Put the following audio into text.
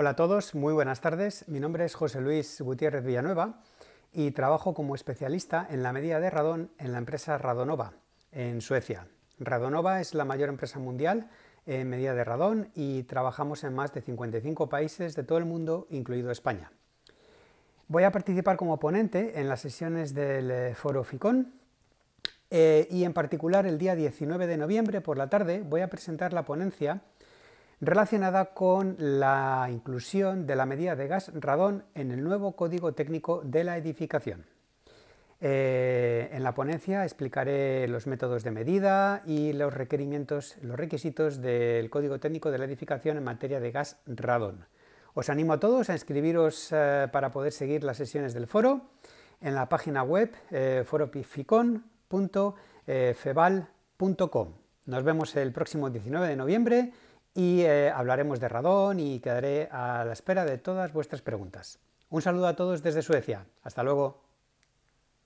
Hola a todos, muy buenas tardes. Mi nombre es José Luis Gutiérrez Villanueva y trabajo como especialista en la medida de radón en la empresa Radonova, en Suecia. Radonova es la mayor empresa mundial en medida de radón y trabajamos en más de 55 países de todo el mundo, incluido España. Voy a participar como ponente en las sesiones del eh, foro FICON eh, y en particular el día 19 de noviembre por la tarde voy a presentar la ponencia relacionada con la inclusión de la medida de gas radón en el nuevo código técnico de la edificación. Eh, en la ponencia explicaré los métodos de medida y los, requerimientos, los requisitos del código técnico de la edificación en materia de gas radón. Os animo a todos a inscribiros eh, para poder seguir las sesiones del foro en la página web foro eh, foropificon.febal.com. Nos vemos el próximo 19 de noviembre y eh, hablaremos de radón y quedaré a la espera de todas vuestras preguntas. Un saludo a todos desde Suecia. Hasta luego.